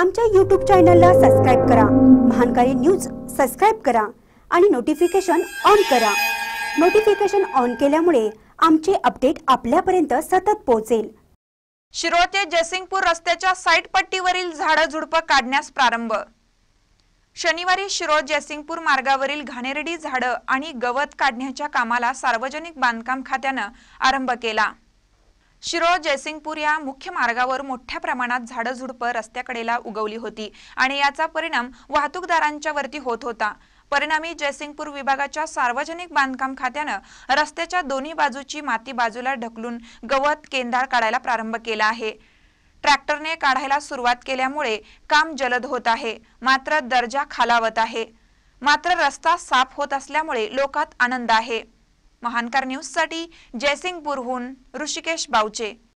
आमच्या यूट्यूब चॅनलला सबस्क्राईब करा महानकारी न्यूज सबस्क्राईब करा आणि नोटिफिकेशन ऑन करा नोटिफिकेशन ऑन केल्यामुळे आमचे अपडेट आपल्यापर्यंत सतत पोहोचेल शिरोळ ते जयसिंगपूर रस्त्याच्या साईट पट्टीवरील झाडं झुडपं काढण्यास प्रारंभ शनिवारी शिरोळ जयसिंगपूर मार्गावरील घाणेरडी झाडं आणि गवत काढण्याच्या कामाला सार्वजनिक बांधकाम खात्यानं आरंभ केला शिरोळ जयसिंगपूर या मुख्य मार्गावर मोठ्या प्रमाणात झाडं झुडप रस्त्याकडेला उगवली होती आणि याचा परिणाम वाहतूकदारांच्या वरती होत होता परिणामी जयसिंगपूर विभागाच्या सार्वजनिक बांधकाम खात्यानं रस्त्याच्या दोन्ही बाजूची माती बाजूला ढकलून गवत केंदाळ काढायला प्रारंभ केला आहे ट्रॅक्टरने काढायला सुरुवात केल्यामुळे काम जलद होत आहे मात्र दर्जा खालावत आहे मात्र रस्ता साफ होत असल्यामुळे लोकात आनंद आहे महानकार न्यूजसाठी जयसिंगपूरहून ऋषिकेश बाउचे.